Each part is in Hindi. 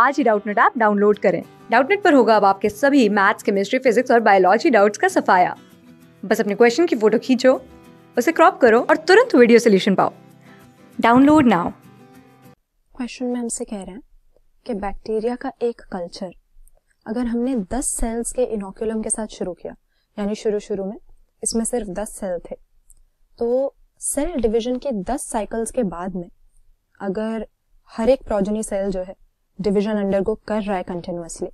आज ही डाउटनेट ऐप डाउनलोड करें डाउटनेट पर होगा अब आपके सभी मैथ्स केमिस्ट्री फिजिक्स और बायोलॉजी डाउट्स का सफाया बस अपने क्वेश्चन की फोटो खींचो उसे क्रॉप करो और तुरंत वीडियो सोल्यूशन पाओ डाउनलोड नाउ क्वेश्चन में हमसे कह रहे हैं कि बैक्टीरिया का एक कल्चर अगर हमने 10 सेल्स के इनोक्यूलम के साथ शुरू किया यानी शुरू शुरू में इसमें सिर्फ 10 सेल थे तो सेल डिवीजन के 10 साइकिल्स के बाद में अगर हर एक प्रोजनी सेल जो है डिविजन अंडरगो कर रहा है कंटिन्यूसली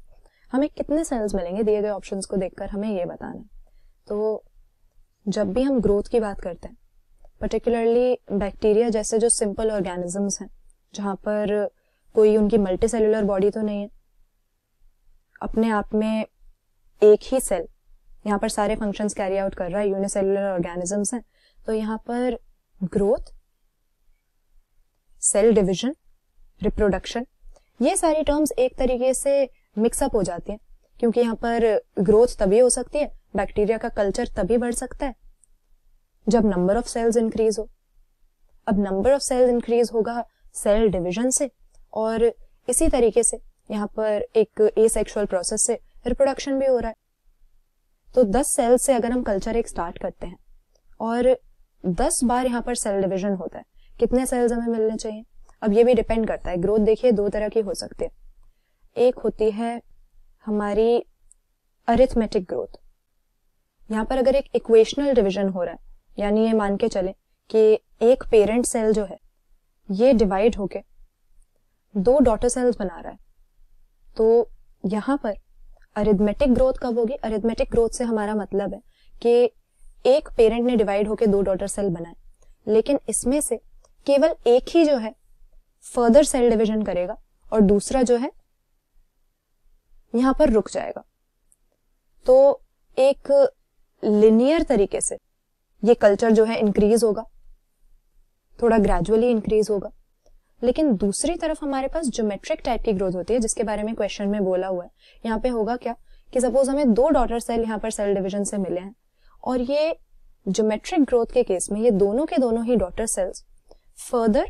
हमें कितने सेल्स मिलेंगे दिए गए ऑप्शन को देखकर हमें ये बताना है तो जब भी हम ग्रोथ की बात करते हैं पर्टिकुलरली बैक्टीरिया जैसे जो सिंपल ऑर्गेनिजम्स हैं जहाँ पर कोई उनकी मल्टी सेलुलर बॉडी तो नहीं है अपने आप में एक ही सेल यहाँ पर सारे फंक्शन कैरी आउट कर रहा है यूनिसेलुलर ऑर्गेनिजम्स हैं तो यहाँ पर ग्रोथ सेल डिविजन रिप्रोडक्शन ये सारी टर्म्स एक तरीके से मिक्सअप हो जाती हैं क्योंकि यहाँ पर ग्रोथ तभी हो सकती है बैक्टीरिया का कल्चर तभी बढ़ सकता है जब नंबर ऑफ सेल्स इंक्रीज हो अब नंबर ऑफ सेल्स इंक्रीज होगा सेल डिविजन से और इसी तरीके से यहाँ पर एक एसेक्सुअल प्रोसेस से रिप्रोडक्शन भी हो रहा है तो 10 सेल्स से अगर हम कल्चर एक स्टार्ट करते हैं और 10 बार यहाँ पर सेल डिविजन होता है कितने सेल्स हमें मिलने चाहिए अब ये भी डिपेंड करता है ग्रोथ देखिए दो तरह की हो सकती है एक होती है हमारी अरिथमेटिक ग्रोथ यहाँ पर अगर एक इक्वेशनल डिविजन हो रहा है यानी ये मान के चले कि एक पेरेंट सेल जो है ये डिवाइड होके दो डॉटर सेल्स बना रहा है तो यहाँ पर अरिथमेटिक ग्रोथ कब होगी अरिथमेटिक ग्रोथ से हमारा मतलब है कि एक पेरेंट ने डिवाइड होके दो डॉटर सेल बनाए लेकिन इसमें से केवल एक ही जो है फर्दर सेल डिविजन करेगा और दूसरा जो है यहां पर रुक जाएगा तो एक लिनियर तरीके से ये कल्चर जो है इंक्रीज होगा थोड़ा ग्रेजुअली इंक्रीज होगा लेकिन दूसरी तरफ हमारे पास ज्योमेट्रिक टाइप की ग्रोथ होती है जिसके बारे में क्वेश्चन में बोला हुआ है यहाँ पे होगा क्या कि सपोज हमें दो डॉटर सेल यहाँ पर सेल डिविजन से मिले हैं और ये ज्योमेट्रिक ग्रोथ के केस में ये दोनों के दोनों ही डॉटर सेल्स फर्दर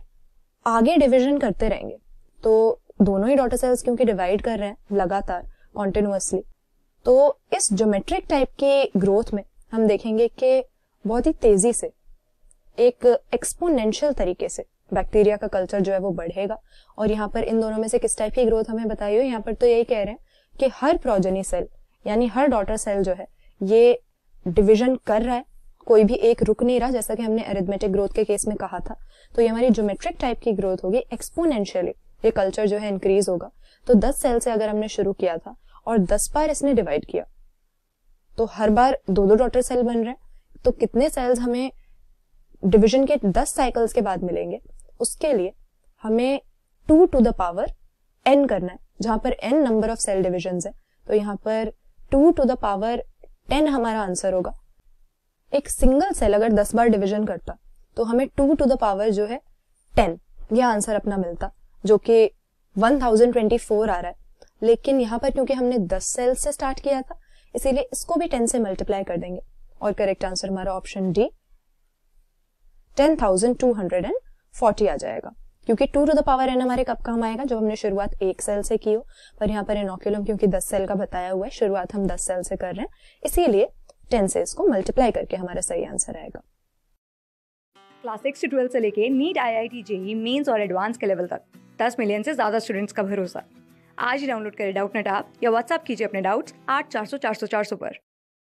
आगे डिविजन करते रहेंगे तो दोनों ही डॉटर सेल्स क्योंकि डिवाइड कर रहे हैं लगातार कॉन्टिन्यूसली तो इस जोमेट्रिक टाइप की ग्रोथ में हम देखेंगे कि बहुत ही तेजी से एक एक्सपोनेंशियल तरीके से बैक्टीरिया का कल्चर जो है वो बढ़ेगा और यहाँ पर इन दोनों में से किस टाइप की ग्रोथ हमें बताई हो यहाँ पर तो यही कह रहे हैं कि हर प्रोजेनी सेल यानी हर डॉटर सेल जो है ये डिविजन कर रहा है कोई भी एक रुक नहीं रहा जैसा कि हमने एरिथमेटिक ग्रोथ के केस में कहा था तो ये हमारी ज्योमेट्रिक टाइप की ग्रोथ होगी एक्सपोनेंशियली ये कल्चर जो है इंक्रीज होगा तो 10 सेल से अगर हमने शुरू किया था और 10 बार इसने डिवाइड किया तो हर बार दो दो डॉटर सेल बन रहे तो कितने सेल्स हमें डिविजन के दस साइकिल्स के बाद मिलेंगे उसके लिए हमें two to the power N करना है जहां पर N number of cell division है तो यहाँ पर two to the power ten हमारा आंसर होगा एक सिंगल सेल अगर दस बार डिविजन करता तो हमें टू टू द पावर जो है टेन यह आंसर अपना मिलता जो कि 1024 आ रहा है लेकिन यहाँ पर क्योंकि हमने 10 सेल से स्टार्ट किया था इसीलिए इसको भी 10 से मल्टीप्लाई कर देंगे और करेक्ट आंसर हमारा ऑप्शन डी 10,240 आ जाएगा क्योंकि two to the power N हमारे कब काम आएगा जब हमने शुरुआत एक सेल से की हो पर यहाँ पर इनोक्यूलम क्योंकि 10 सेल का बताया हुआ है शुरुआत हम 10 सेल से कर रहे हैं इसीलिए टेन से इसको मल्टीप्लाई करके हमारा सही आंसर आएगा क्लास सिक्स से ट्वेल्थ से लेके NEET I I T JEE Mains और एडवांस के लेवल तक दस मिलियन से ज्यादा स्टूडेंट्स का भरोसा आज ही डाउनलोड करें डाउट नेट आप या व्हाट्सअप कीजिए अपने डाउट्स आठ चार सौ चार सौ चार सौ पर